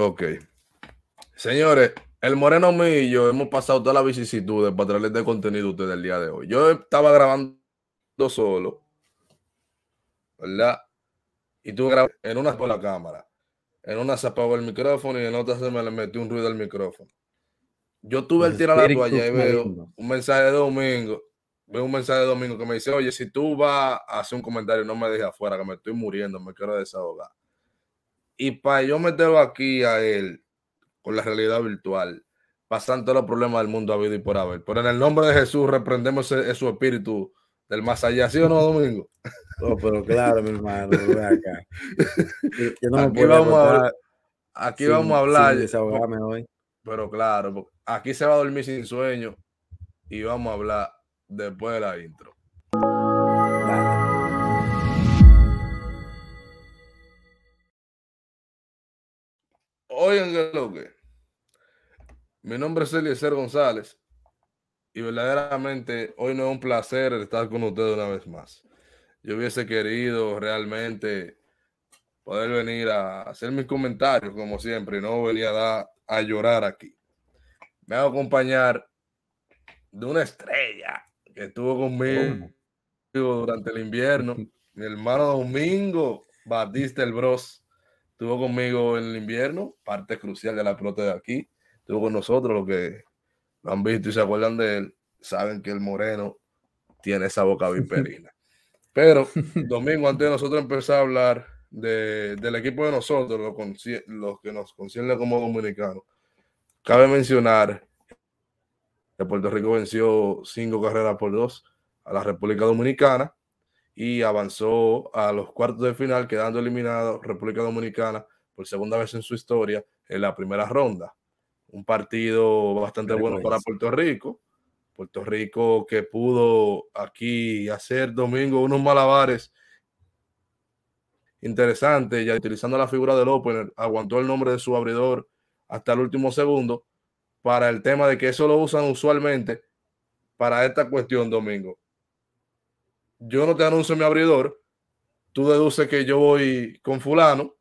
Ok. Señores, el Moreno Mío y yo hemos pasado todas las vicisitudes para traerles de contenido a ustedes el día de hoy. Yo estaba grabando solo, ¿verdad? Y tú grabar en una por la cámara, en una se apagó el micrófono y en otra se me le metió un ruido al micrófono. Yo tuve el, tiro tirar la toalla y veo un mensaje de domingo. Veo un mensaje de domingo que me dice: Oye, si tú vas a hacer un comentario, no me dejes afuera, que me estoy muriendo, me quiero desahogar. Y para yo meterlo aquí a él con la realidad virtual, pasando los problemas del mundo habido y por haber. Pero en el nombre de Jesús reprendemos su espíritu del más allá, ¿sí o no, Domingo? No, oh, pero claro, mi hermano, acá. aquí, vamos a hablar, aquí vamos a hablar. Pero claro, aquí se va a dormir sin sueño y vamos a hablar después de la intro. Oigan lo que. Mi nombre es Eliezer González y verdaderamente hoy no es un placer estar con ustedes una vez más. Yo hubiese querido realmente poder venir a hacer mis comentarios como siempre no venía a, dar, a llorar aquí. Me a acompañar de una estrella que estuvo conmigo durante el invierno, mi hermano Domingo Batista el Bros. Estuvo conmigo en el invierno, parte crucial de la pelota de aquí. Estuvo con nosotros, los que lo han visto y se acuerdan de él, saben que el moreno tiene esa boca viperina. Pero domingo, antes de nosotros empezar a hablar del equipo de nosotros, los que nos conciernen como dominicanos, cabe mencionar que Puerto Rico venció cinco carreras por dos a la República Dominicana y avanzó a los cuartos de final, quedando eliminado República Dominicana por segunda vez en su historia en la primera ronda. Un partido bastante bueno para Puerto Rico. Puerto Rico que pudo aquí hacer domingo unos malabares interesantes, ya utilizando la figura del opener, aguantó el nombre de su abridor hasta el último segundo para el tema de que eso lo usan usualmente para esta cuestión domingo yo no te anuncio mi abridor, tú deduces que yo voy con fulano,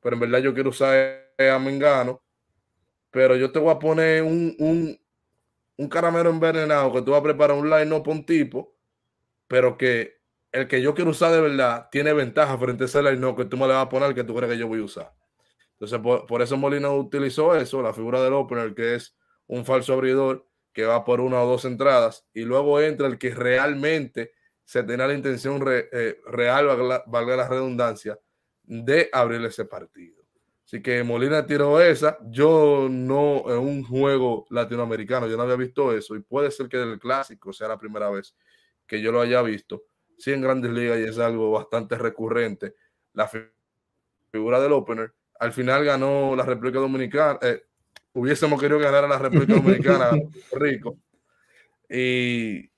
pero en verdad yo quiero usar a Mengano, pero yo te voy a poner un, un, un caramelo envenenado que tú vas a preparar un line-up un tipo, pero que el que yo quiero usar de verdad tiene ventaja frente a ese line-up que tú me le vas a poner que tú crees que yo voy a usar. Entonces, por, por eso Molina utilizó eso, la figura del opener, que es un falso abridor que va por una o dos entradas, y luego entra el que realmente se tenía la intención eh, real, valga, la redundancia, de abrir ese partido. Así que Molina tiró esa. Yo no, en un juego latinoamericano, yo no había visto eso. Y puede ser que el clásico sea la primera vez que yo lo haya visto. Sí, en grandes ligas y es algo bastante recurrente. La figura del opener. Al final ganó la República Dominicana. Eh, hubiésemos querido ganar a la República Dominicana, Rico. Y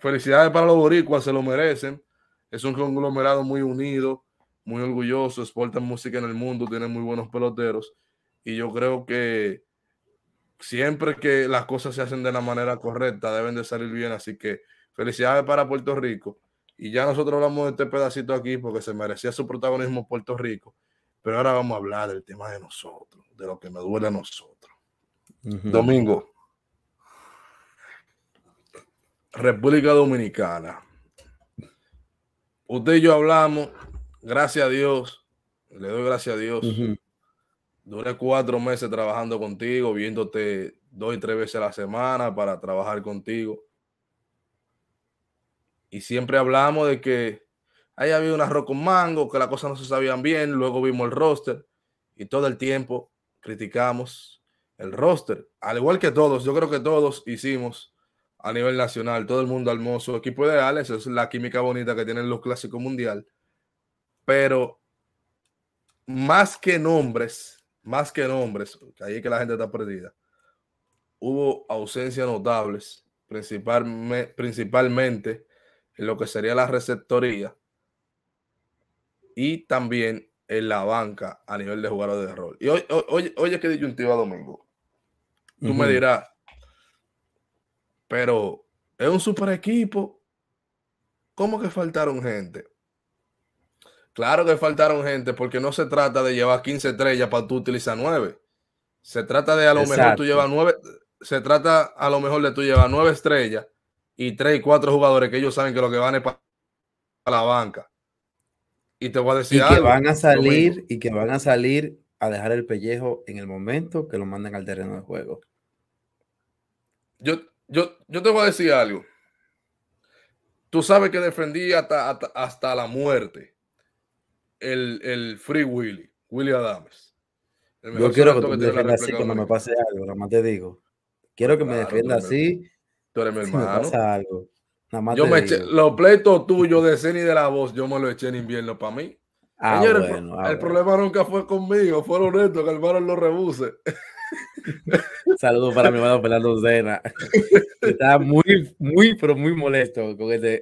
felicidades para los boricuas, se lo merecen. Es un conglomerado muy unido, muy orgulloso, exportan música en el mundo, tienen muy buenos peloteros. Y yo creo que siempre que las cosas se hacen de la manera correcta, deben de salir bien. Así que felicidades para Puerto Rico. Y ya nosotros hablamos de este pedacito aquí porque se merecía su protagonismo Puerto Rico. Pero ahora vamos a hablar del tema de nosotros, de lo que me duele a nosotros. Domingo, República Dominicana. Usted y yo hablamos, gracias a Dios, le doy gracias a Dios. Duré cuatro meses trabajando contigo, viéndote dos y tres veces a la semana para trabajar contigo. Y siempre hablamos de que haya habido un arroz con mango, que las cosas no se sabían bien, luego vimos el roster y todo el tiempo criticamos el roster. Al igual que todos, yo creo que todos hicimos a nivel nacional, todo el mundo hermoso, equipo ideal, eso es la química bonita que tienen los clásicos mundial. Pero más que nombres, más que nombres, ahí es que la gente está perdida, hubo ausencias notables, principalmente principalmente en lo que sería la receptoría y también en la banca a nivel de jugadores de rol. Y hoy, hoy, hoy es que disyuntiva domingo. Tú me dirás, pero es un super equipo. ¿Cómo que faltaron gente? Claro que faltaron gente porque no se trata de llevar 15 estrellas para tú utilizar 9. Se trata de a lo mejor tú llevas 9. Se trata a lo mejor de tú llevar 9 estrellas y 3 y 4 jugadores que ellos saben que lo que van es para la banca. Y te voy a decir algo, que van a salir y que van a salir a dejar el pellejo en el momento que lo mandan al terreno de juego. Yo, yo, yo te voy a decir algo. Tú sabes que defendí hasta, hasta, la muerte el, el, Free Willy, Willy Adams. Yo quiero que tú me defiendas así cuando me pase algo, nada más te digo. Quiero que me defienda así. Tú eres mi hermano. me algo. yo me Eché, los pleitos tuyos de y de la voz, yo me lo eché en invierno para mí. Ah, el, ah, problema nunca fue conmigo, fueron estos que armaron los rebuse Saludos para mi hermano Fernando Zena. Estaba muy, muy, pero muy molesto con este.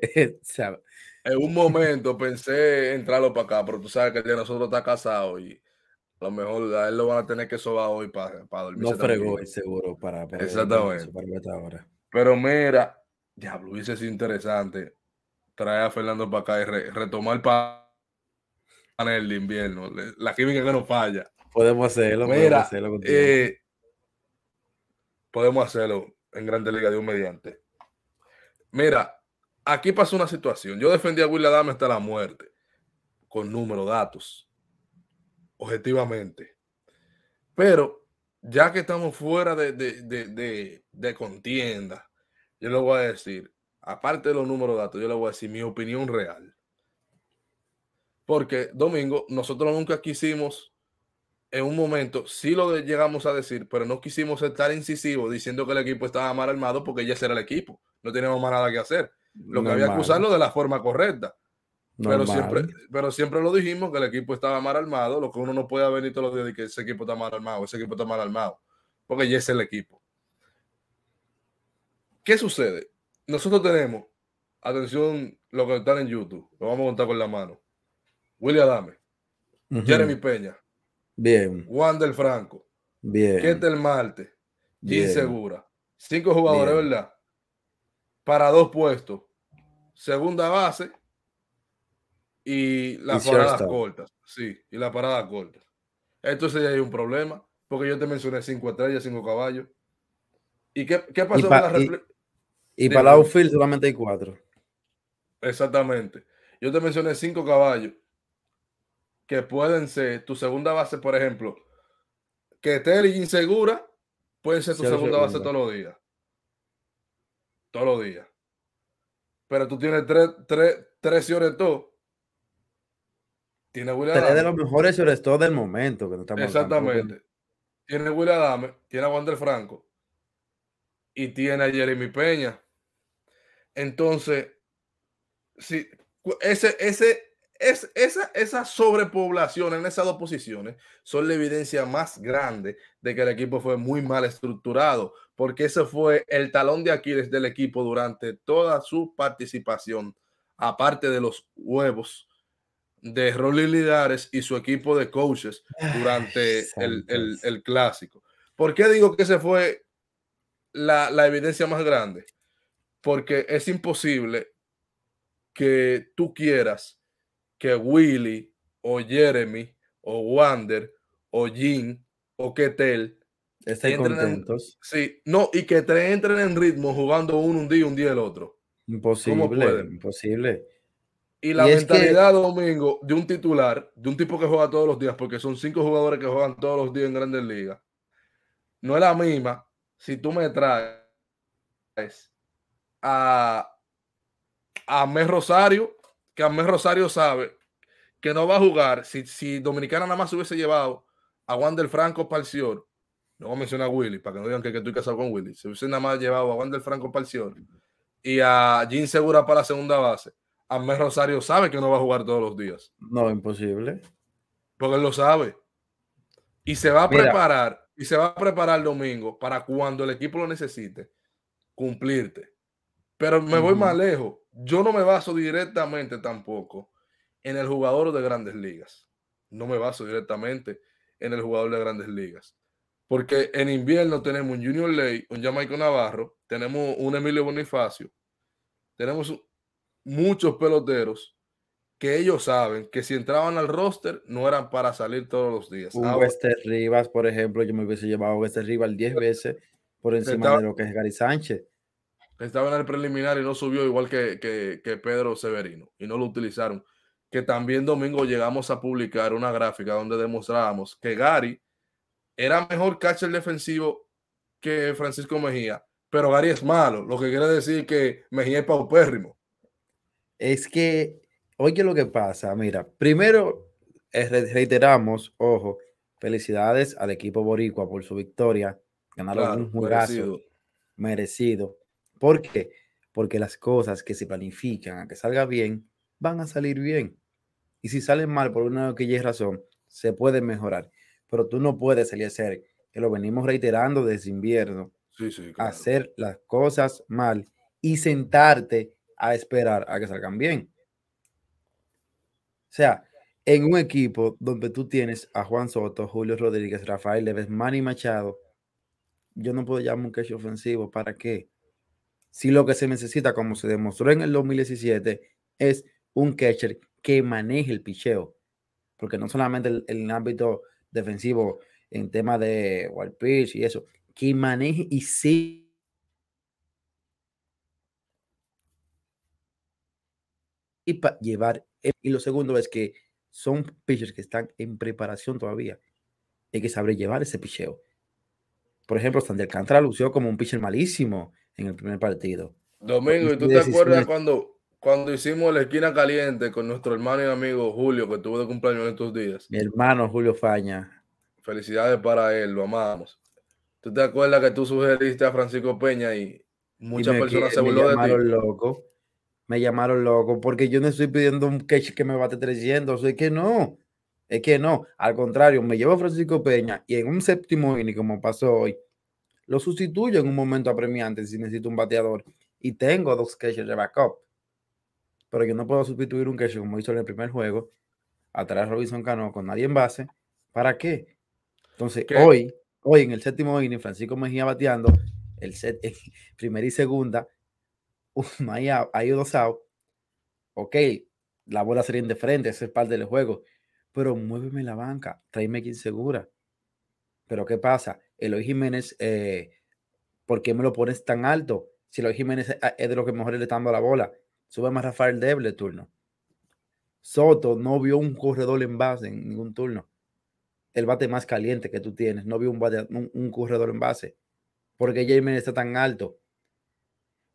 En un momento pensé entrarlo para acá, pero tú sabes que el de nosotros está casado y a lo mejor a él lo van a tener que sobar hoy para, dormir. No fregó el seguro para, para Exactamente. pero mira, diablo, hubiese es interesante traer a Fernando para acá y retomar retomar el panel de invierno. La química que no falla. Podemos hacerlo. Eh, podemos hacerlo, en Grande Liga de un mediante. Mira, aquí pasó una situación. Yo defendí a Will Adame hasta la muerte, con números datos, objetivamente. Pero ya que estamos fuera de, de contienda, yo le voy a decir, aparte de los números datos, yo le voy a decir mi opinión real. Porque, Domingo, nosotros nunca quisimos en un momento sí lo llegamos a decir, pero no quisimos estar incisivos diciendo que el equipo estaba mal armado porque ya era el equipo. No teníamos más nada que hacer. Lo que había que usarlo de la forma correcta. Pero siempre, lo dijimos que el equipo estaba mal armado. Lo que uno no puede venir todos los días de que ese equipo está mal armado, ese equipo está mal armado, porque ya es el equipo. ¿Qué sucede? Nosotros tenemos, atención, lo que están en YouTube, lo vamos a contar con la mano. William Adame, Jeremy Peña, Bien. del Franco. Bien. el Marte. Gin Segura. Cinco jugadores, ¿verdad? Para dos puestos. Segunda base. Y las paradas cortas. Sí, y las paradas cortas. Esto sería hay un problema. Porque yo te mencioné cinco estrellas, cinco caballos. ¿Y qué, pasó con la Y, y para la outfield solamente hay cuatro. Exactamente. Yo te mencioné cinco caballos que pueden ser tu segunda base, por ejemplo, que esté insegura, puede ser tu segunda base todos los días. Todos los días. Pero tú tienes tres, tres, tres sobre todo. Tiene Will Tres de los mejores sobre del momento. Exactamente. Tiene Will Adame, tiene a Wander Franco y tiene a Jeremy Peña. Entonces, si ese, ese, es, esa, esa sobrepoblación en esas dos posiciones son la evidencia más grande de que el equipo fue muy mal estructurado, porque ese fue el talón de Aquiles del equipo durante toda su participación, aparte de los huevos de Rolly Lidares y su equipo de coaches durante el, clásico. ¿Por qué digo que ese fue la evidencia más grande? Porque es imposible que tú quieras que Willy o Jeremy o Wander o Jim o Ketel estén contentos. sí, no, y que te entren en ritmo jugando uno un día un día el otro. Imposible, imposible. Y la mentalidad, Domingo, de un titular, de un tipo que juega todos los días, porque son cinco jugadores que juegan todos los días en grandes ligas, no es la misma si tú me traes a, a Mes Rosario que Amé Rosario sabe que no va a jugar. Si, Dominicana nada más hubiese llevado a Juan del Franco Parcior, no menciona a Willy, para que no digan que, estoy casado con Willy, se hubiese nada más llevado a Juan del Franco Parcior y a Jim Segura para la segunda base, mes Rosario sabe que no va a jugar todos los días. No, imposible. Porque él lo sabe. Y se va a preparar, y se va a preparar el domingo para cuando el equipo lo necesite, cumplirte. Pero me voy más lejos yo no me baso directamente tampoco en el jugador de grandes ligas. No me baso directamente en el jugador de grandes ligas. Porque en invierno tenemos un Junior Ley, un Jamaica Navarro, tenemos un Emilio Bonifacio, tenemos muchos peloteros que ellos saben que si entraban al roster no eran para salir todos los días. Un Wester Rivas, por ejemplo, yo me hubiese llevado a Wester Rivas 10 veces por encima de lo que es Gary Sánchez estaba en el preliminar y no subió igual que, Pedro Severino y no lo utilizaron. Que también domingo llegamos a publicar una gráfica donde demostrábamos que Gary era mejor catcher defensivo que Francisco Mejía, pero Gary es malo, lo que quiere decir que Mejía es paupérrimo. Es que, oye lo que pasa, mira, primero eh, reiteramos, ojo, felicidades al equipo boricua por su victoria, ganaron un juegazo merecido. ¿Por qué? Porque las cosas que se planifican a que salga bien, van a salir bien. Y si salen mal por una o aquella razón, se puede mejorar. Pero tú no puedes salir a hacer, que lo venimos reiterando desde invierno, hacer las cosas mal y sentarte a esperar a que salgan bien. O sea, en un equipo donde tú tienes a Juan Soto, Julio Rodríguez, Rafael Leves, Manny Machado, yo no puedo llamar un queche ofensivo. ¿Para qué? Si lo que se necesita, como se demostró en el 2017, es un catcher que maneje el picheo, porque no solamente el, el ámbito defensivo en tema de wild pitch y eso, que maneje y sí. Y para llevar. Y lo segundo es que son pitchers que están en preparación todavía. Hay que saber llevar ese picheo. Por ejemplo, Sandel Cantra lució como un pitcher malísimo en el primer partido. Domingo, ¿y tú te acuerdas cuando, cuando hicimos la esquina caliente con nuestro hermano y amigo Julio, que tuvo de cumpleaños en estos días? Mi hermano Julio Faña. Felicidades para él, lo amamos. ¿Tú te acuerdas que tú sugeriste a Francisco Peña y muchas personas se burló de ti? Loco. Me llamaron loco porque yo no estoy pidiendo un catch que me bate 300, es que no. Es que no, al contrario, me llevo a Francisco Peña y en un séptimo inning, como pasó hoy, lo sustituyo en un momento apremiante si necesito un bateador y tengo dos catchers de backup. Pero yo no puedo sustituir un catcher como hizo en el primer juego, atrás Robinson Cano con nadie en base. ¿Para qué? Entonces, hoy, hoy en el séptimo inning, Francisco Mejía bateando, el set, primera y segunda, uno hay, dos out. Ok, la bola sería frente, ese es parte del juego. Pero muéveme la banca, tráeme quien segura. Pero ¿qué pasa? Eloy Jiménez, eh, ¿por qué me lo pones tan alto? Si Eloy Jiménez ah, es de los que mejor le están dando la bola, sube más Rafael Deble turno. Soto no vio un corredor en base en ningún turno. El bate más caliente que tú tienes, no vio un, corredor en base. Porque Jiménez está tan alto.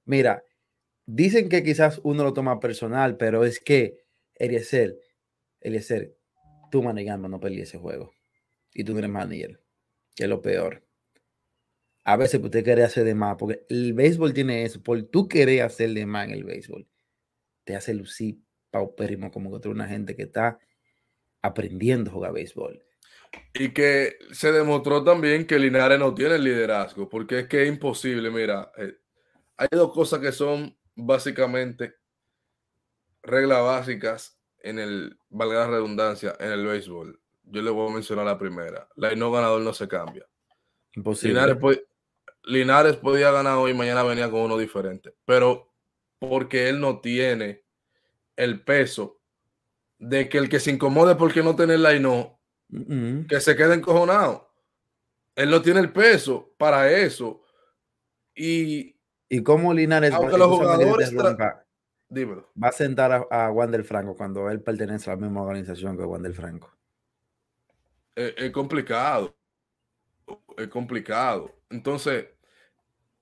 Mira, dicen que quizás uno lo toma personal, pero es que es Eliezer, tú manejando no perdí ese juego. Y tú no eres que es lo peor. A veces usted quiere hacer de más, porque el béisbol tiene eso, por tú querer hacer de más en el béisbol, te hace lucir paupérrimo como contra una gente que está aprendiendo a jugar béisbol. Y que se demostró también que Linares no tiene liderazgo, porque es que es imposible, mira, eh, hay dos cosas que son básicamente reglas básicas en el, valga la redundancia, en el béisbol yo le voy a mencionar la primera. La no ganador no se cambia. Imposible. Linares, podía ganar hoy, y mañana venía con uno diferente. Pero porque él no tiene el peso de que el que se incomode porque no tener la no, que se quede encojonado. Él no tiene el peso para eso. Y, ¿Y cómo Linares va, los jugadores va a sentar a, a Wander Franco cuando él pertenece a la misma organización que Wander Franco? es, complicado. Es complicado. Entonces,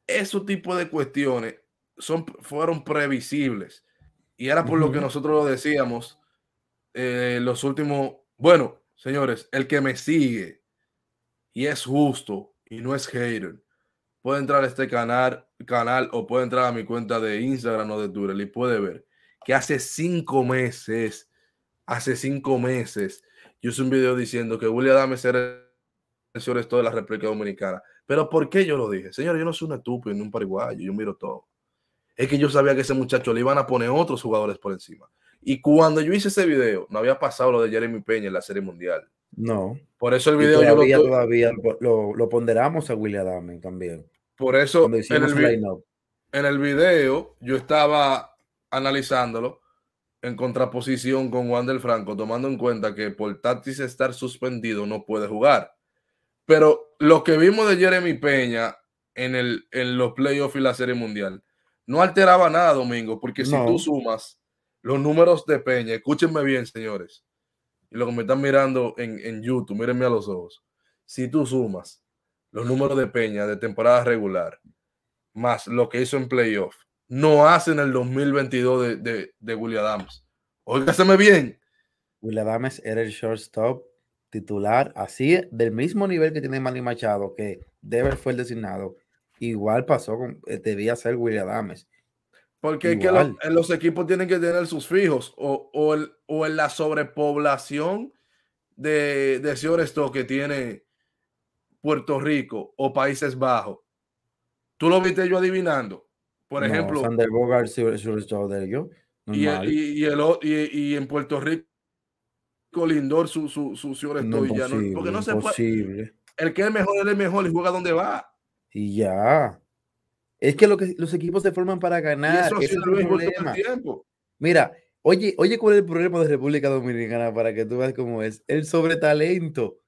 esos tipos de cuestiones son, fueron previsibles. Y era por lo que nosotros lo decíamos eh, los últimos. Bueno, señores, el que me sigue y es justo y no es hater, puede entrar a este canal, canal o puede entrar a mi cuenta de Instagram o de Twitter y puede ver que hace cinco meses, hace cinco meses, yo hice un video diciendo que William Adams era el señor de la República Dominicana. Pero ¿por qué yo lo dije? Señor, yo no soy un estúpido ni un paraguayo, yo miro todo. Es que yo sabía que ese muchacho le iban a poner otros jugadores por encima. Y cuando yo hice ese video, no había pasado lo de Jeremy Peña en la Serie Mundial. No. Por eso el video todavía, yo lo... Todavía lo, ponderamos a William Adams también. Por eso en el video yo estaba analizándolo en contraposición con Juan del Franco, tomando en cuenta que por Tatis estar suspendido no puede jugar. Pero lo que vimos de Jeremy Peña en, el, en los playoffs y la Serie Mundial no alteraba nada, Domingo, porque si tú sumas los números de Peña, escúchenme bien, señores, y lo que me están mirando en, en YouTube, mírenme a los ojos. Si tú sumas los números de Peña de temporada regular, más lo que hizo en playoffs no hace en el 2022 de, de, de Adams. bien. William Adams era el shortstop titular, así del mismo nivel que tiene Manny Machado, que Dever fue el designado. Igual pasó con, eh, debía ser William Adams. Porque eh, los, equipos tienen que tener sus fijos o, en la sobrepoblación de, de shortstop que tiene Puerto Rico o Países Bajos. Tú lo viste yo adivinando. Por ejemplo. Sander Bogart, Y, y, el, y, en Puerto Rico, Lindor, su, su, su señor porque no se puede. El que es mejor, él es mejor y juega donde va. Y ya. Es que, los equipos se forman para ganar. Mira, oye, oye, ¿cuál es el problema de República Dominicana para que tú veas cómo es? El sobretalento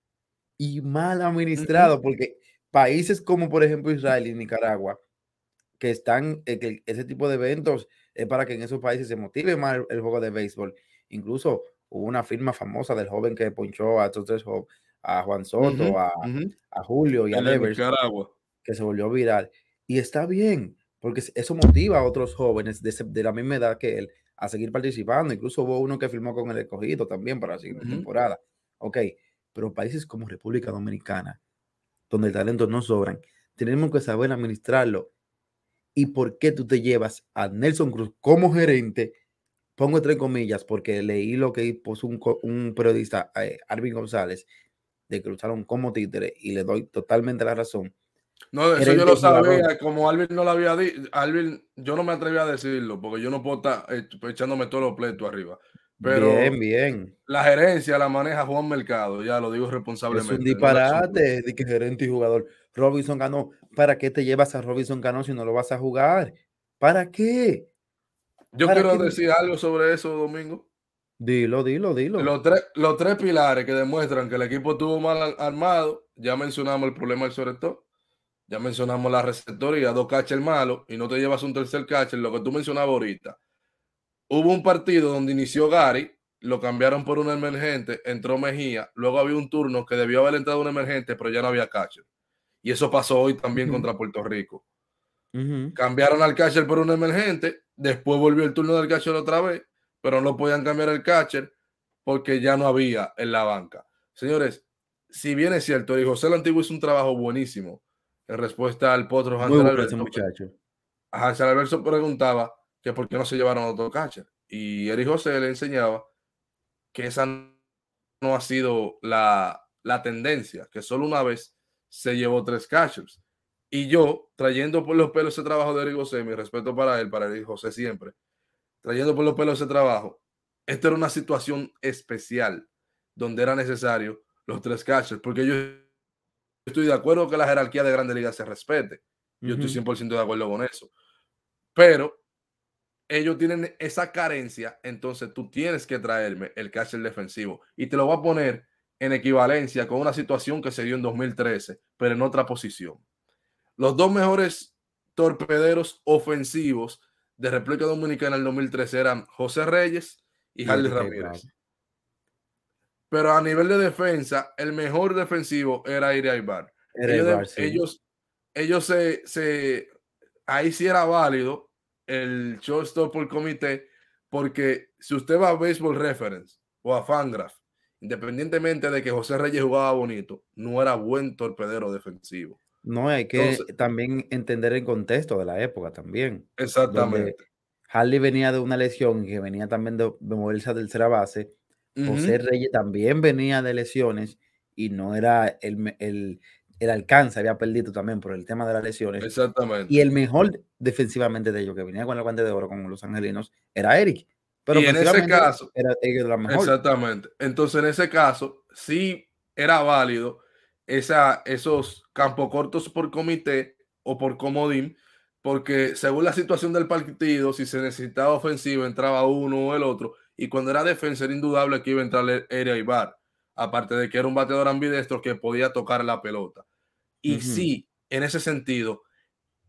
y mal administrado, porque países como, por ejemplo, Israel y Nicaragua, que están, eh, ese tipo de eventos es para que en esos países se motive más el, juego de béisbol. Incluso hubo una firma famosa del joven que ponchó a tres a Juan Soto, a, Julio y a Devers, que se volvió viral. Y está bien, porque eso motiva a otros jóvenes de, la misma edad que él a seguir participando. Incluso hubo uno que firmó con el escogido también para la siguiente temporada. Ok, pero países como República Dominicana, donde el talento no sobran, tenemos que saber administrarlo y por qué tú te llevas a Nelson Cruz como gerente, pongo entre comillas, porque leí lo que puso un, periodista, eh, Arvin González, de que lo como títere y le doy totalmente la razón. No, eso yo lo sabía, como Arvin no lo había dicho, Alvin, yo no me atreví a decirlo, porque yo no puedo estar eh, pues, echándome todos los pleitos arriba. Pero bien, bien. La gerencia la maneja Juan Mercado, ya lo digo responsablemente. Es un disparate, de que gerente y jugador. Robinson ganó ¿Para qué te llevas a Robinson Cano si no lo vas a jugar? ¿Para qué? Yo quiero decir algo sobre eso, Domingo. Dilo, dilo, dilo. Los tres, pilares que demuestran que el equipo estuvo mal armado, ya mencionamos el problema del todo. ya mencionamos la receptoría, dos catchers malos, y no te llevas un tercer catcher, lo que tú mencionabas ahorita. Hubo un partido donde inició Gary, lo cambiaron por un emergente, entró Mejía, luego había un turno que debió haber entrado un emergente, pero ya no había catcher. Y eso pasó hoy también contra Puerto Rico. Cambiaron al catcher por un emergente, después volvió el turno del catcher otra vez, pero no podían cambiar el catcher porque ya no había en la banca. Señores, si bien es cierto, y José el Antiguo hizo un trabajo buenísimo en respuesta al potro Hansel Alberto. Hansel Alberto preguntaba que por qué no se llevaron otro catcher. Y Eric José le enseñaba que esa no ha sido la, la tendencia, que solo una vez se llevó tres catchers. Y yo, trayendo por los pelos ese trabajo de Eric José, mi respeto para él, para Eric José siempre, trayendo por los pelos ese trabajo, esta era una situación especial donde era necesario los tres catchers, porque yo estoy de acuerdo que la jerarquía de Grandes Ligas se respete. Yo estoy 100% de acuerdo con eso. Pero ellos tienen esa carencia, entonces tú tienes que traerme el catcher defensivo. Y te lo voy a poner en equivalencia con una situación que se dio en 2013, pero en otra posición. Los dos mejores torpederos ofensivos de República Dominicana en el 2013 eran José Reyes y Harley Ramírez. Pero a nivel de defensa, el mejor defensivo era Iri Aybar. Ellos, ellos, se, ahí sí era válido el shortstop por comité, porque si usted va a Baseball Reference o a Fangraph, independientemente de que José Reyes jugaba bonito, no era buen torpedero defensivo. No, hay que también entender el contexto de la época también. Exactamente. Harley venía de una lesión que venía también de, de moverse a tercera base. José Reyes también venía de lesiones y no era el, el, alcance, había perdido también por el tema de las lesiones. Exactamente. Y el mejor defensivamente de ellos, que venía con el guante de oro con los angelinos, era Eric. Pero en ese caso, Exactamente. Entonces, en ese caso, sí era válido esa, esos campos cortos por comité o por comodín, porque según la situación del partido, si se necesitaba ofensiva, entraba uno o el otro, y cuando era defensa era indudable que iba a entrar Eria Ibar, aparte de que era un bateador ambidestro que podía tocar la pelota. Y sí, en ese sentido,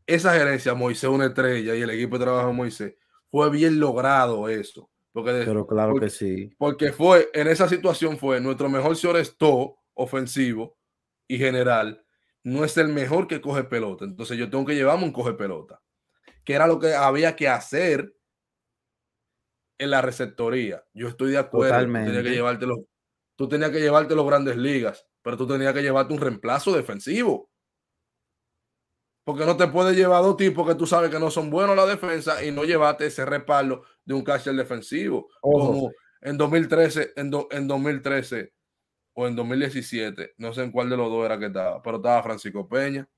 esa gerencia, Moisés una estrella y el equipo de trabajo Moisés, fue bien logrado eso. Porque, Pero claro que sí. Porque fue, en esa situación fue nuestro mejor todo ofensivo y general, no es el mejor que coge pelota. Entonces yo tengo que llevarme un coge pelota, que era lo que había que hacer en la receptoría. Yo estoy de acuerdo. que tú tenías que llevarte los grandes ligas, pero tú tenías que llevarte un reemplazo defensivo. Porque no te puede llevar dos tipos que tú sabes que no son buenos la defensa y no llevaste ese respaldo de un catcher defensivo. Como en 2013, en, en 2013 o en 2017, no sé en cuál de los dos era que estaba, pero estaba Francisco Peña.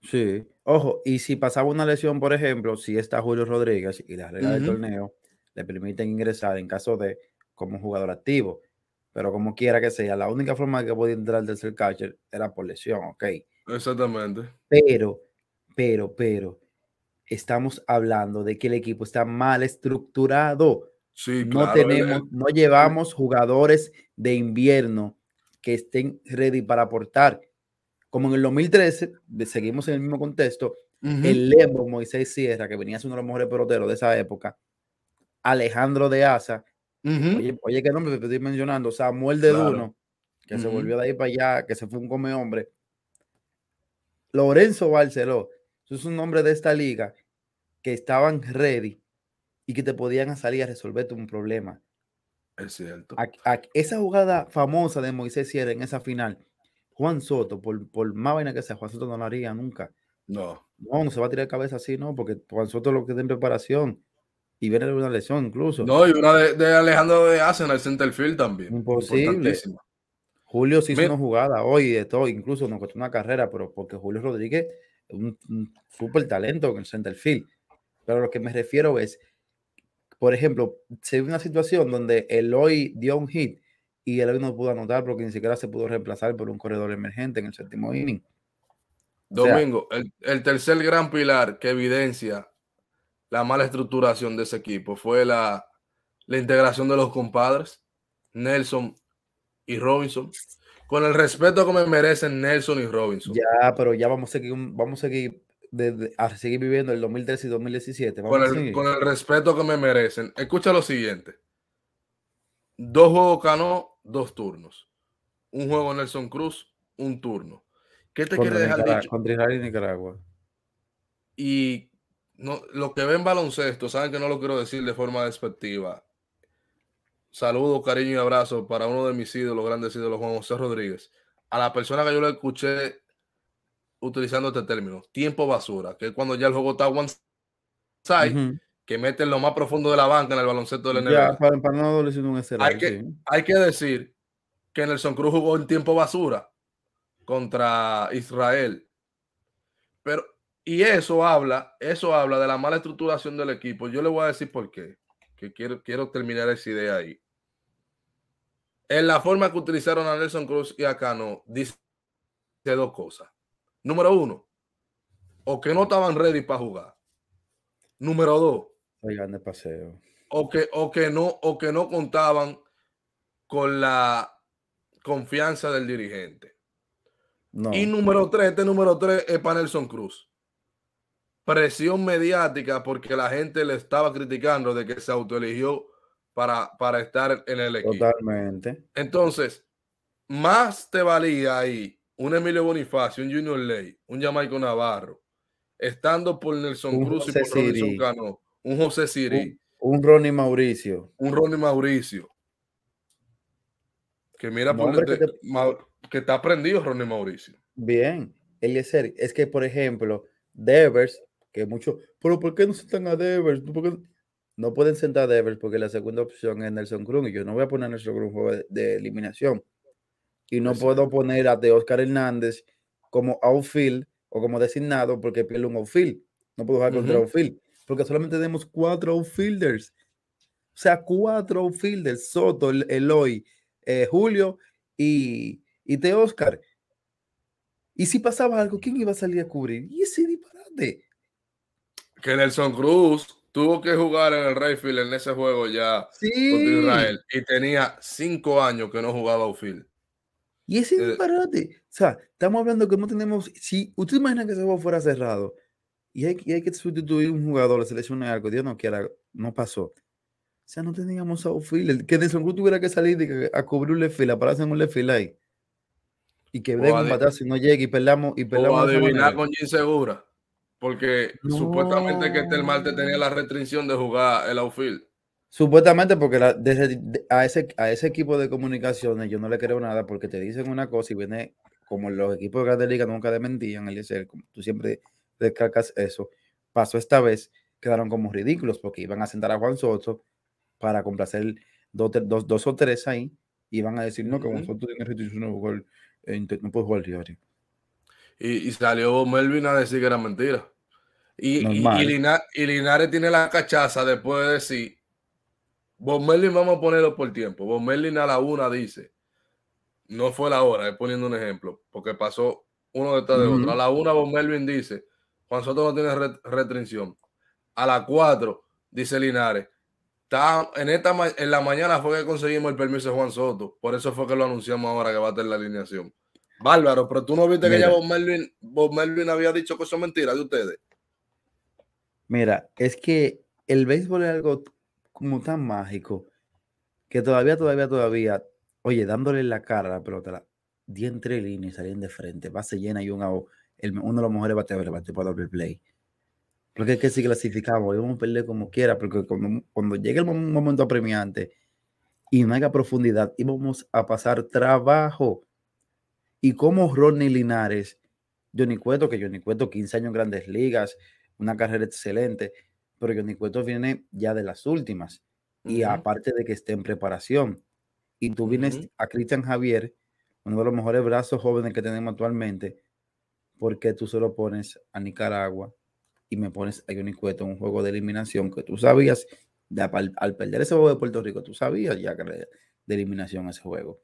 Sí, ojo, y si pasaba una lesión, por ejemplo, si está Julio Rodríguez y las reglas del torneo le permiten ingresar en caso de como jugador activo, pero como quiera que sea, la única forma que podía entrar del ser catcher era por lesión, ok. Exactamente. Pero pero, pero, estamos hablando de que el equipo está mal estructurado. Sí, no eh, tenemos, eh, no eh, llevamos jugadores de invierno que estén ready para aportar. Como en el 2013, seguimos en el mismo contexto, el Lemo Moisés Sierra, que venía siendo uno de los mejores peloteros de esa época, Alejandro de Asa, oye, qué nombre te estoy mencionando, Samuel de Duno, que se volvió de ahí para allá, que se fue un come hombre, Lorenzo Barceló, es un nombre de esta liga que estaban ready y que te podían salir a resolverte un problema. Es cierto. esa jugada famosa de Moisés Sierra en esa final, Juan Soto, por, por más vaina que sea, Juan Soto no lo haría nunca. No. No, se va a tirar cabeza así, no, porque Juan Soto lo que tiene preparación y viene de una lesión incluso. No, y una de, Alejandro de Asen en el field también. Imposible. Julio sí hizo una jugada hoy de todo, incluso nos costó una carrera, pero porque Julio Rodríguez un, fútbol talento en el center field. Pero lo que me refiero es, por ejemplo, se una situación donde Eloy dio un hit y Eloy no pudo anotar porque ni siquiera se pudo reemplazar por un corredor emergente en el séptimo inning. Domingo, el, tercer gran pilar que evidencia la mala estructuración de ese equipo fue la, la integración de los compadres, Nelson y Robinson con el respeto que me merecen Nelson y Robinson. Ya, pero ya vamos a seguir, vamos a seguir, a seguir viviendo el 2013 y 2017. Con el, respeto que me merecen. Escucha lo siguiente. Dos juegos Cano, dos turnos. Un juego Nelson Cruz, un turno. ¿Qué te quiere dejar dicho? Contra Israel y Nicaragua. Y no, los que ven baloncesto saben que no lo quiero decir de forma despectiva. Saludos, cariño y abrazo para uno de mis ídolos, grandes ídolos, Juan José Rodríguez. A la persona que yo le escuché utilizando este término, tiempo basura, que es cuando ya el juego está one side, que meten lo más profundo de la banca en el baloncesto del NBA. hay, que, decir que Nelson Cruz jugó en tiempo basura contra Israel. Pero, y eso habla, eso habla de la mala estructuración del equipo. Yo le voy a decir por qué que quiero, quiero terminar esa idea ahí. En la forma que utilizaron a Nelson Cruz y a Cano, dice dos cosas. Número uno, o que no estaban ready para jugar. Número dos, paseo. O que, o que no, o que no contaban con la confianza del dirigente. Y número tres, este número tres es para Nelson Cruz presión mediática porque la gente le estaba criticando de que se autoeligió para, para estar en el equipo. Totalmente. Entonces, más te valía ahí un Emilio Bonifacio, un Junior Ley, un Jamaico Navarro, estando por Nelson Cruz y por Cano, un José Siri. Un, Ronnie Mauricio. Un Ronnie Mauricio. Que mira, que, está aprendido Ronnie Mauricio. Bien, Es que, por ejemplo, Devers mucho, pero ¿por qué no sentan a Devers? no? pueden sentar a Devers porque la segunda opción es Nelson Cruz y yo no voy a poner a Nelson Cruz de, eliminación. Y no puedo poner a de Oscar Hernández como outfield o como designado porque pierde un outfield. No puedo jugar contra outfield porque solamente tenemos cuatro outfielders. O sea, cuatro outfielders, Soto, Eloy, eh, Julio y, y Oscar. Y si pasaba algo, ¿quién iba a salir a cubrir? Y ese disparate que Nelson Cruz tuvo que jugar en el Rayfield en ese juego ya contra Israel y tenía cinco años que no jugaba outfield. Y ese disparate. Eh, o sea, estamos hablando que no tenemos. Si usted imagina que ese juego fuera cerrado y hay, hay que sustituir un jugador, la selección algo, Dios no quiera, no pasó. O sea, no teníamos outfield. Que Nelson Cruz tuviera que salir de, a cubrirle fila, para hacer un fila ahí. Y que venga un batazo y no llegue y pelamos. Y pelamos o adivinar con Jim Segura. Porque supuestamente que este el martes tenía la restricción de jugar el outfield. Supuestamente porque desde, a, ese, a ese equipo de comunicaciones yo no le creo nada porque te dicen una cosa y viene como los equipos de Grande Liga nunca dementían, el como tú siempre descargas eso, pasó esta vez, quedaron como ridículos porque iban a sentar a Juan Soto para complacer dos, dos, o tres ahí y iban a decir, no, que Juan Soto tiene restricción, no, no puedo jugar y, salió Melvin a decir que era mentira. Y, Linares, tiene la cachaza después de decir, Bob vamos a ponerlo por tiempo. Bob Melvin a la una dice, no fue la hora, es poniendo un ejemplo, porque pasó uno detrás de otro. A la una Bob Melvin dice, Juan Soto no tiene restricción. A la cuatro dice Linares, está, en, esta, en la mañana fue que conseguimos el permiso de Juan Soto, por eso fue que lo anunciamos ahora que va a tener la alineación. Bárbaro, pero tú no viste que ya Bob Melvin, Bob Melvin, había dicho que son mentiras de ustedes. Mira, es que el béisbol es algo como tan mágico que todavía, todavía, todavía, oye, dándole la cara a la pelota, la, di entre líneas, salían de frente, base llena y un el, uno de los mejores bateadores bate para doble play. Porque es que si clasificamos, íbamos a perder como quiera, porque cuando, cuando llegue el momento apremiante y no haya profundidad, íbamos a pasar trabajo y cómo Ronnie Linares, Johnny Cueto, que Johnny Cueto 15 años en grandes ligas, una carrera excelente, pero Johnny Cueto viene ya de las últimas y aparte de que esté en preparación. Y tú vienes a Cristian Javier, uno de los mejores brazos jóvenes que tenemos actualmente, porque tú solo pones a Nicaragua y me pones a Johnny Cueto en un juego de eliminación que tú sabías, al, perder ese juego de Puerto Rico, tú sabías ya que de eliminación ese juego.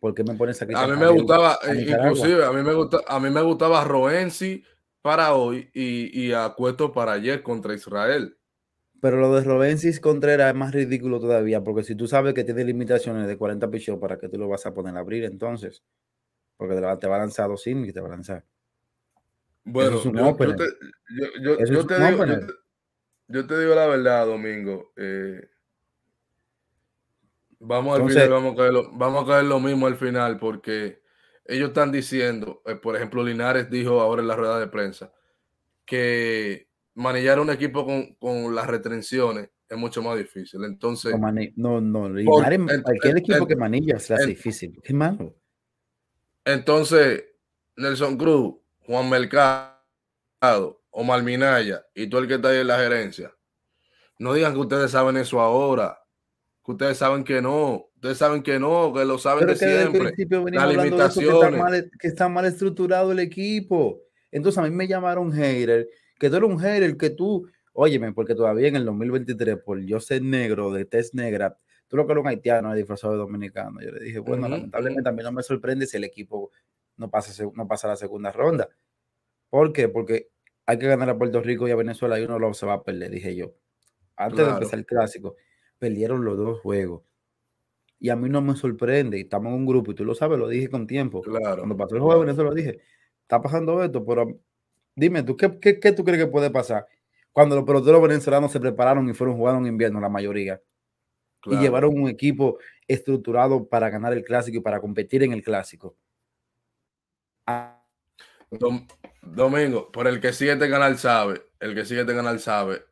¿Por qué me pones a A mí me gustaba, eh, inclusive, a mí me, gusta, a mí me gustaba Roensi para hoy y, y a para ayer contra Israel. Pero lo de Robensis Contreras es más ridículo todavía, porque si tú sabes que tiene limitaciones de 40 pichos, ¿para qué tú lo vas a poner a abrir entonces? Porque te, va a lanzar dos y te va a lanzar. Bueno, yo, te, digo, la verdad, Domingo. Eh, Vamos al final, vamos a, caer lo, vamos a caer lo mismo al final, porque ellos están diciendo, eh, por ejemplo, Linares dijo ahora en la rueda de prensa que manejar un equipo con, las retenciones es mucho más difícil. Entonces, no, no, Linares, cualquier equipo que es difícil, Entonces, Nelson Cruz, Juan Mercado, Omar Minaya y todo el que está ahí en la gerencia, no digan que ustedes saben eso ahora ustedes saben que no, ustedes saben que no, que lo saben de que siempre. Principio Las limitaciones. que, está mal, que está mal estructurado el equipo. Entonces a mí me llamaron hater, que tú eres un hater, que tú, óyeme, porque todavía en el 2023, por yo ser negro, de test negra, tú lo que eres un haitiano disfrazado de dominicano. Yo le dije, bueno, lamentablemente también no me sorprende si el equipo no pasa, no pasa la segunda ronda. ¿Por qué? Porque hay que ganar a Puerto Rico y a Venezuela y uno lo se va a perder, dije yo. Antes de empezar el clásico perdieron los dos juegos. Y a mí no me sorprende, estamos en un grupo y tú lo sabes, lo dije con tiempo. Claro. Cuando pasó el juego, eso lo dije. Está pasando esto, pero dime tú, ¿qué, tú crees que puede pasar? Cuando los peloteros venezolanos se prepararon y fueron jugando en invierno, la mayoría. Y llevaron un equipo estructurado para ganar el clásico y para competir en el clásico. Ah. domingo, por el que sigue este canal sabe, el que sigue este canal sabe,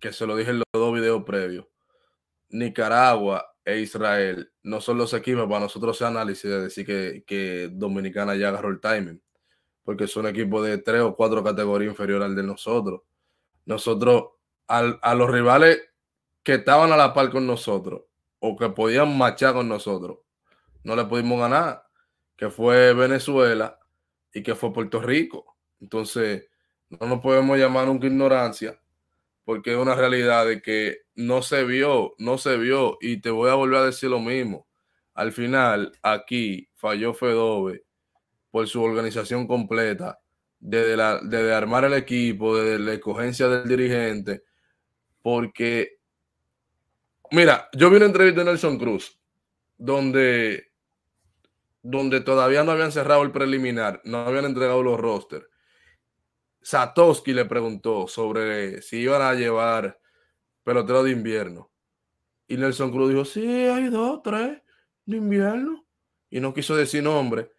que se lo dije en los dos videos previos Nicaragua e Israel no son los equipos para nosotros ese análisis de decir que, Dominicana ya agarró el timing, porque son equipos de tres o cuatro categorías inferior al de nosotros. Nosotros, a los rivales que estaban a la par con nosotros o que podían marchar con nosotros, no le pudimos ganar, que fue Venezuela y que fue Puerto Rico. Entonces, no nos podemos llamar nunca ignorancia, porque es una realidad de que no se vio, no se vio. Y te voy a volver a decir lo mismo. Al final, aquí falló Fedove por su organización completa, desde, la, armar el equipo, desde la escogencia del dirigente, porque, mira, yo vi una entrevista de Nelson Cruz, donde, donde todavía no habían cerrado el preliminar, no habían entregado los rosters. Satoshi le preguntó sobre si iban a llevar pelotero de invierno. Y Nelson Cruz dijo, sí, hay dos, tres de invierno. Y no quiso decir nombre.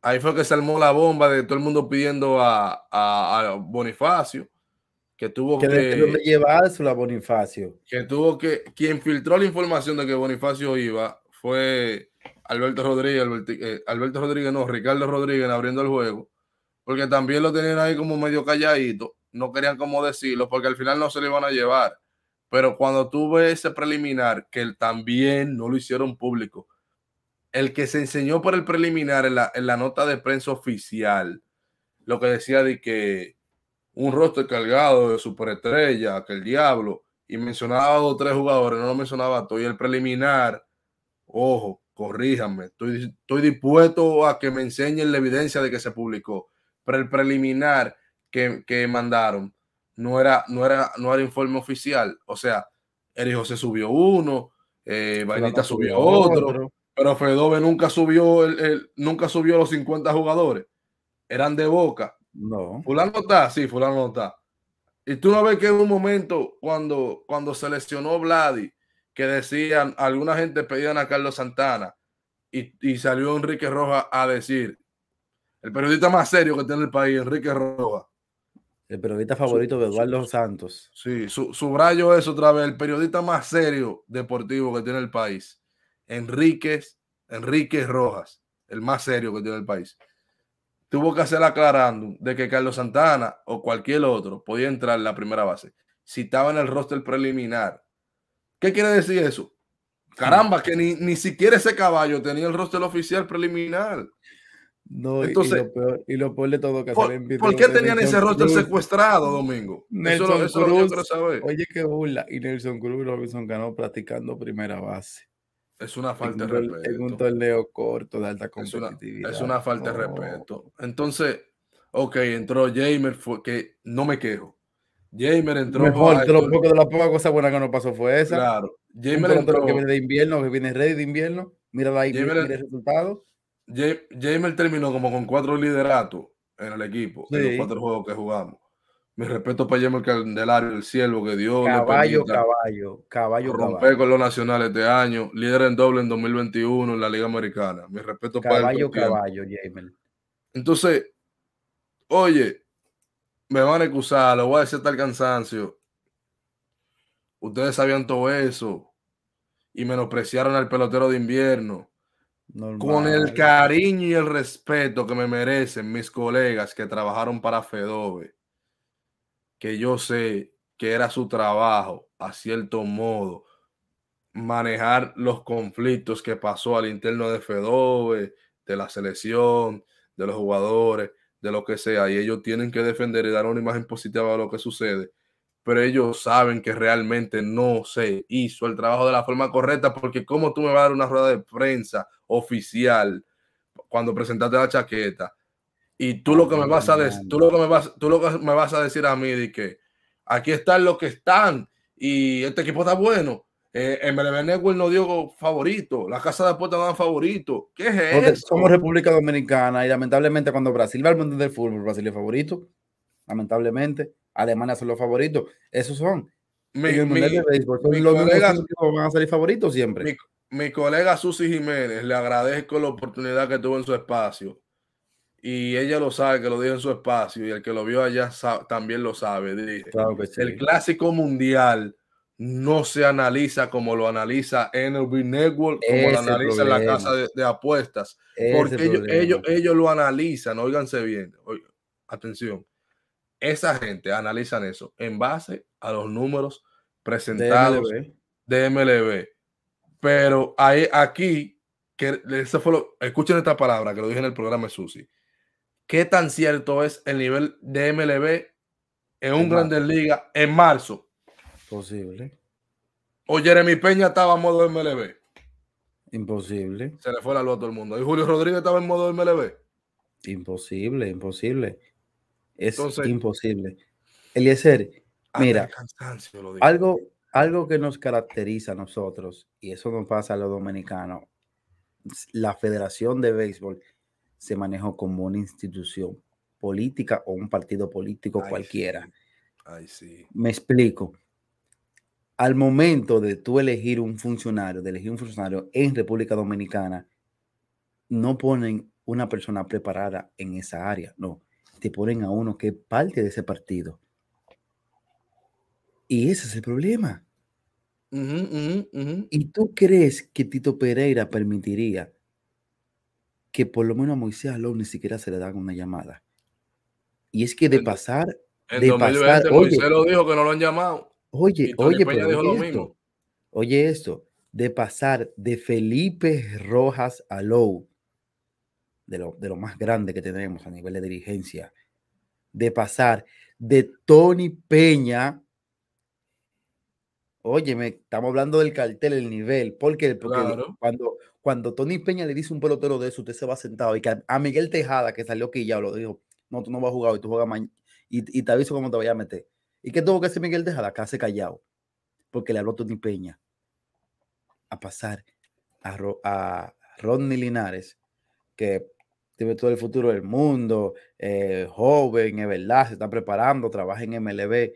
Ahí fue que se armó la bomba de todo el mundo pidiendo a, Bonifacio, que tuvo que... que llevarse a Bonifacio. Que tuvo que... Quien filtró la información de que Bonifacio iba fue Alberto Rodríguez, Alberto, eh, Alberto Rodríguez, no, Ricardo Rodríguez abriendo el juego, porque también lo tenían ahí como medio calladito, no querían como decirlo, porque al final no se lo iban a llevar. Pero cuando tuve ese preliminar, que también no lo hicieron público, el que se enseñó por el preliminar en la, nota de prensa oficial, lo que decía de que un rostro cargado de superestrella, que el diablo, y mencionaba a dos o tres jugadores, no lo mencionaba todo, y el preliminar, ojo, corríjanme, estoy, estoy dispuesto a que me enseñen la evidencia de que se publicó, pero el preliminar que, que mandaron no era, no era, no era informe oficial. O sea, Eric José subió uno, eh, Vainita subió otro, pero Fedove nunca subió el, nunca subió los 50 jugadores. Eran de boca. No. Fulano está, sí, fulano está. Y tú no ves que en un momento cuando, cuando se lesionó Vladi, que decían, alguna gente pedían a Carlos Santana y, y salió Enrique Roja a decir, el periodista más serio que tiene el país, Enrique Roja, el periodista favorito de Eduardo Santos. Sí, su, subrayo eso otra vez. El periodista más serio deportivo que tiene el país. Enríquez, Enríquez Rojas, el más serio que tiene el país. Tuvo que hacer aclarando de que Carlos Santana o cualquier otro podía entrar en la primera base. Si estaba en el roster preliminar. ¿Qué quiere decir eso? Caramba, que ni, ni siquiera ese caballo tenía el roster oficial preliminar. No, Entonces, y, lo peor, y todo que ¿Por, qué tenían ese rostro secuestrado, Domingo? Oye, qué burla. Y Nelson Cruz Robinson ganó practicando primera base. Es una falta de respeto. En un torneo corto de alta competitividad. Es una, falta de respeto. Entonces, ok, entró Jamer, que no me quejo. Jamer entró. Mejor, de, la poca cosa buena que nos pasó fue esa. Claro. Jamer entró. que viene de invierno, que viene ready de invierno. Mira ahí, mira el resultado Jamel terminó como con cuatro lideratos en el equipo, de en los cuatro juegos que jugamos. Mi respeto para Jamel Candelario, el siervo que dio. Caballo, caballo, caballo. Rompe con los nacionales de este año, líder en doble en 2021 en la Liga Americana. Mi respeto para el Caballo, caballo, Entonces, oye, me van a excusar, lo voy a decir hasta el cansancio. Ustedes sabían todo eso y menospreciaron al pelotero de invierno con el cariño y el respeto que me merecen mis colegas que trabajaron para Fedove, que yo sé que era su trabajo, a cierto modo, manejar los conflictos que pasó al interno de Fedove, de la selección, de los jugadores, de lo que sea, y ellos tienen que defender y dar una imagen positiva de lo que sucede pero ellos saben que realmente no se hizo el trabajo de la forma correcta, porque ¿cómo tú me vas a dar una rueda de prensa oficial cuando presentaste la chaqueta? Y tú lo que me vas a decir, tú lo que vas, tú lo me vas a decir a mí de que aquí están los que están y este equipo está bueno. en eh, MLB no dio favorito, la casa de apuestas no favorito. ¿Qué es Somos República Dominicana y lamentablemente cuando Brasil va al mundo del fútbol, Brasil es favorito, lamentablemente. Alemania son los favoritos. Esos son. Mi, los colega, que van a salir favoritos siempre. Mi, colega Susi Jiménez, le agradezco la oportunidad que tuvo en su espacio. Y ella lo sabe, que lo dijo en su espacio, y el que lo vio allá también lo sabe. Claro que El clásico mundial no se analiza como lo analiza NLB Network, como lo analiza la casa de, apuestas. porque ellos, ellos, lo analizan, óiganse bien, atención, esa gente analizan eso en base a los números presentados de MLB. Pero hay, aquí, que eso fue escuchen esta palabra que lo dije en el programa de Susi. ¿Qué tan cierto es el nivel de MLB en un Grande Liga en marzo? Posible. O Jeremy Peña estaba en modo MLB. Imposible. Se le fue la luz a todo el mundo. ¿Y Julio Rodríguez estaba en modo MLB? Imposible, imposible. Es imposible imposible. Eliezer, ah, mira, algo, algo que nos caracteriza a nosotros, y eso nos pasa a los dominicanos, la Federación de Béisbol se manejó como una institución política o un partido político cualquiera. Me explico. Al momento de tú elegir un funcionario, de elegir un funcionario en República Dominicana, no ponen una persona preparada en esa área, no te ponen a uno que parte de ese partido. Y ese es el problema. ¿Y tú crees que Tito Pereira permitiría que por lo menos a Moisés Alonso ni siquiera se le da una llamada? Y es que de pasar... En de pasar, Moisés oye, lo dijo que no lo han llamado. Oye, oye, pero esto, mismo. oye esto, de pasar de Felipe Rojas a de lo, más grande que tenemos a nivel de dirigencia, de pasar de Tony Peña. Óyeme, estamos hablando del cartel, el nivel, porque, porque cuando, cuando Tony Peña le dice un pelotero de eso, usted se va sentado. Y que a, Miguel Tejada, que salió aquí ya lo dijo, no, tú no vas a jugar tú juegas Y, te aviso cómo te voy a meter. ¿Y qué tuvo que hacer Miguel Tejada? Casi callado. Porque le habló Tony Peña a pasar a, a Rodney Linares, que tiene todo el futuro del mundo, eh, joven, es verdad, se está preparando, trabaja en MLB,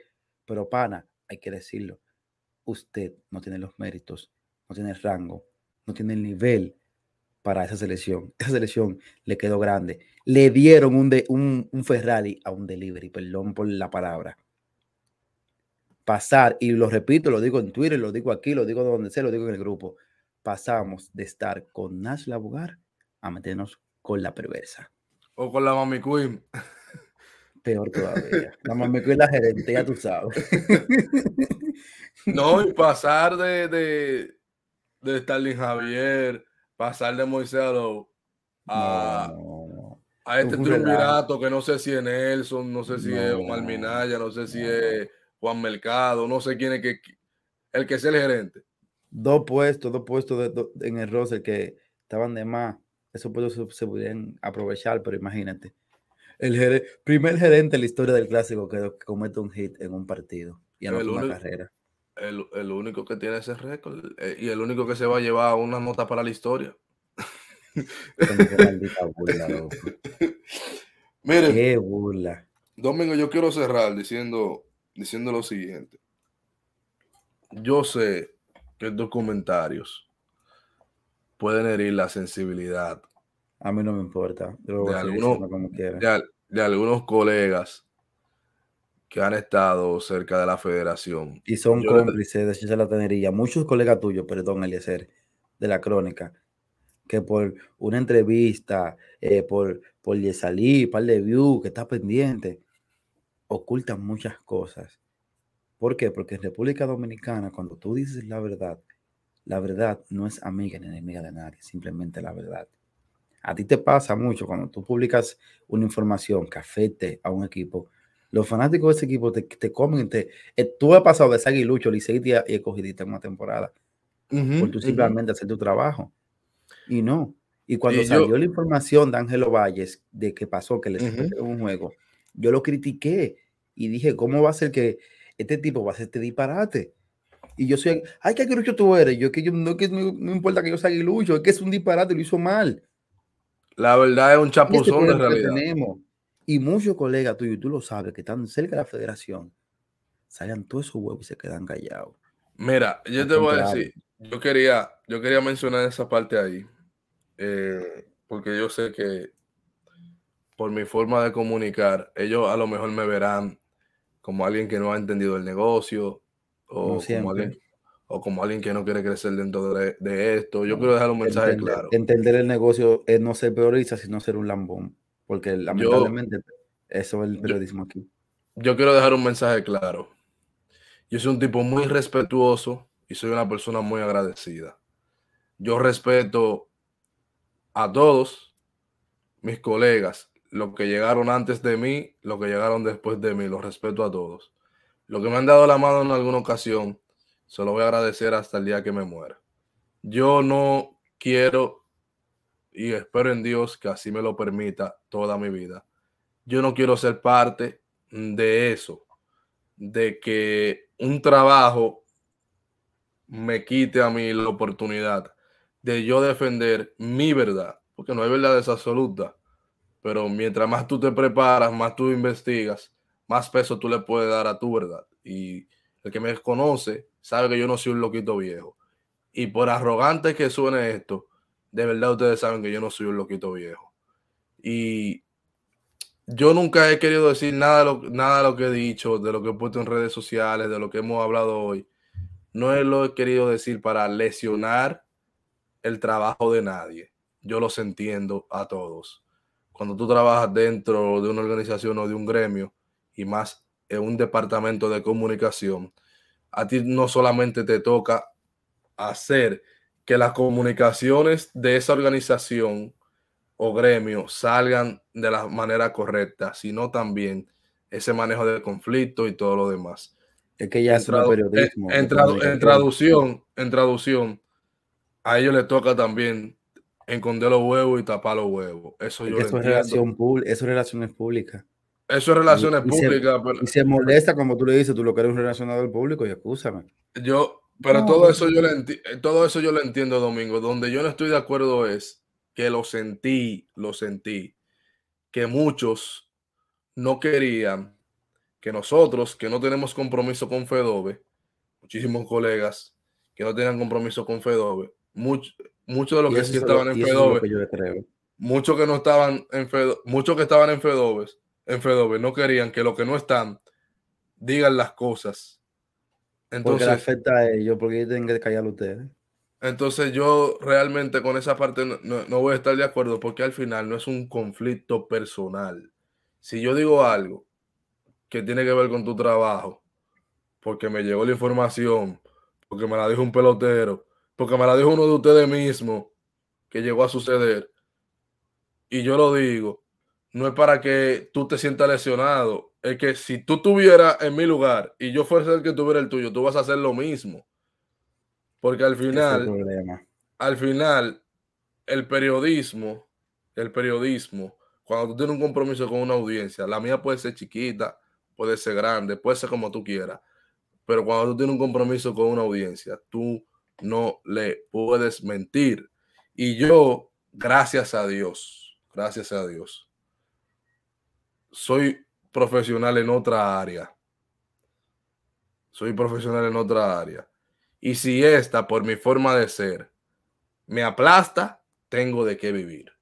pero pana, hay que decirlo, usted no tiene los méritos, no tiene el rango, no tiene el nivel para esa selección. Esa selección le quedó grande. Le dieron un, un, Ferrari a un delivery, perdón por la palabra. Pasar, y lo repito, lo digo en Twitter, lo digo aquí, lo digo donde sea, lo digo en el grupo. Pasamos de estar con Nash Labugar a meternos con la perversa. O con la mami queen. Peor todavía. La mami queen la gerente, ya tú sabes. No, y pasar de, de, de Stalin Javier, pasar de Moisés a, a este triunvirato que no sé si es Nelson, no sé si es Omar Minaya, no sé si es Juan Mercado, no sé quién es que, el que es el gerente. Dos puestos, dos puestos en el roster que estaban de más eso se, pueden aprovechar, pero imagínate. El primer gerente de la historia del clásico que, comete un hit en un partido y en una carrera. El, el, único que tiene ese récord eh, y el único que se va a llevar una nota para la historia. burla, Qué burla. Domingo, yo quiero cerrar diciendo, diciendo lo siguiente. Yo sé que documentarios pueden herir la sensibilidad a mí no me importa. de, algunos, colegas que han estado cerca de la federación. Y son cómplices de la tenería. Muchos colegas tuyos, perdón, Eliezer, de la crónica, que por una entrevista, eh, por, por par de view que está pendiente, ocultan muchas cosas. ¿Por qué? Porque en República Dominicana, cuando tú dices la verdad, la verdad no es amiga ni enemiga de nadie, simplemente la verdad. A ti te pasa mucho cuando tú publicas una información que afecte a un equipo. Los fanáticos de ese equipo te, te comen. Te, eh, tú has pasado de ser aguilucho, día y escogidita en una temporada. por tú simplemente hacer tu trabajo. Y no. Y cuando salió la información de Ángelo Valles de que pasó, que le uh un juego, yo lo critiqué y dije, ¿cómo va a ser que este tipo va a hacer este disparate? Y yo soy, ay, qué aguilucho tú eres. Yo que yo no, que no, no importa que yo sea aguilucho, es que es un disparate, lo hizo mal. La verdad es un este chapuzón en realidad. y muchos colegas tuyos, tú lo sabes, que están cerca de la federación, salen todos esos huevos y se quedan callados. Mira, yo te voy a decir, yo quería, yo quería mencionar esa parte ahí, eh, porque yo sé que por mi forma de comunicar, ellos a lo mejor me verán como alguien que no ha entendido el negocio o alguien o como alguien que no quiere crecer dentro de, esto. Yo quiero dejar un mensaje claro. Entender el negocio es no ser prioriza sino ser un lambón, porque lamentablemente eso es el periodismo aquí. Yo quiero dejar un mensaje claro. Yo soy un tipo muy respetuoso y soy una persona muy agradecida. Yo respeto a todos mis colegas, los que llegaron antes de mí, los que llegaron después de mí, los respeto a todos. Lo que me han dado la mano en alguna ocasión, se lo voy a agradecer hasta el día que me muera. Yo no quiero, y espero en Dios que así me lo permita toda mi vida, yo no quiero ser parte de eso, de que un trabajo me quite a mí la oportunidad de yo defender mi verdad, porque no hay verdad absoluta pero mientras más tú te preparas, más tú investigas, más peso tú le puedes dar a tu verdad. Y el que me desconoce sabe que yo no soy un loquito viejo. Y por arrogante que suene esto, de verdad ustedes saben que yo no soy un loquito viejo. Y yo nunca he querido decir nada de lo, nada lo que he dicho, de lo que he puesto en redes sociales, de lo que hemos hablado hoy. No lo he querido decir para lesionar el trabajo de nadie. Yo los entiendo a todos. Cuando tú trabajas dentro de una organización o de un gremio, y más en un departamento de comunicación, a ti no solamente te toca hacer que las comunicaciones de esa organización o gremio salgan de la manera correcta, sino también ese manejo del conflicto y todo lo demás. Es que ya es tradu periodismo, en, traducción, en traducción, a ellos les toca también esconder los huevos y tapar los huevos. Eso es relación eso es relaciones públicas. Eso es relaciones públicas. Y se, molesta como tú le dices, tú lo que eres un relacionador público y acusa. Yo, pero todo, eso yo lo todo eso yo lo entiendo, Domingo. Donde yo no estoy de acuerdo es que lo sentí, lo sentí, que muchos no querían que nosotros, que no tenemos compromiso con Fedove, muchísimos colegas que no tenían compromiso con Fedove, muchos de los que estaban en Fedove, muchos que no estaban en Fedove, muchos que estaban en Fedove, en no querían que los que no están digan las cosas. Entonces, afecta a ellos, porque que callar ustedes. Entonces yo realmente con esa parte no, no, voy a estar de acuerdo porque al final no es un conflicto personal. Si yo digo algo que tiene que ver con tu trabajo, porque me llegó la información, porque me la dijo un pelotero, porque me la dijo uno de ustedes mismos que llegó a suceder, y yo lo digo, no es para que tú te sientas lesionado. Es que si tú estuvieras en mi lugar y yo fuese el que tuviera el tuyo, tú vas a hacer lo mismo. Porque al final, al final, el periodismo, el periodismo, cuando tú tienes un compromiso con una audiencia, la mía puede ser chiquita, puede ser grande, puede ser como tú quieras, pero cuando tú tienes un compromiso con una audiencia, tú no le puedes mentir. Y yo, gracias a Dios, gracias a Dios, soy profesional en otra área. Soy profesional en otra área. Y si esta, por mi forma de ser, me aplasta, tengo de qué vivir.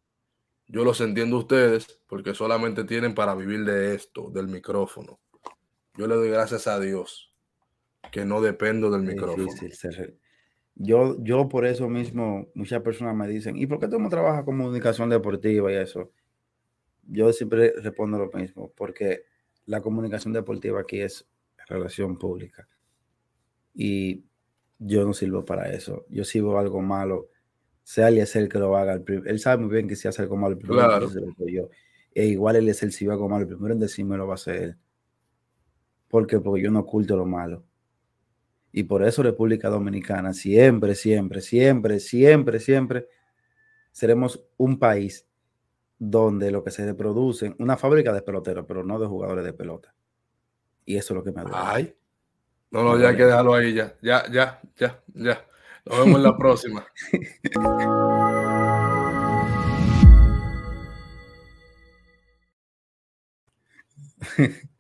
Yo los entiendo ustedes porque solamente tienen para vivir de esto, del micrófono. Yo le doy gracias a Dios que no dependo del micrófono. yo, yo por eso mismo, muchas personas me dicen, ¿y por qué tú no trabajas comunicación deportiva y eso? yo siempre respondo lo mismo, porque la comunicación deportiva aquí es relación pública. Y yo no sirvo para eso. Yo sirvo algo malo. Sea él es el que lo haga. Él sabe muy bien que si hace algo malo, el yo. E igual él es el si va algo malo, el primero en decirme lo va a hacer él. Porque yo no oculto lo malo. Y por eso República Dominicana siempre, siempre, siempre, siempre, siempre seremos un país donde lo que se produce una fábrica de peloteros, pero no de jugadores de pelota. Y eso es lo que me Ay. No, no, ya hay que dejarlo ahí, ya, ya, ya, ya, ya. Nos vemos en la próxima.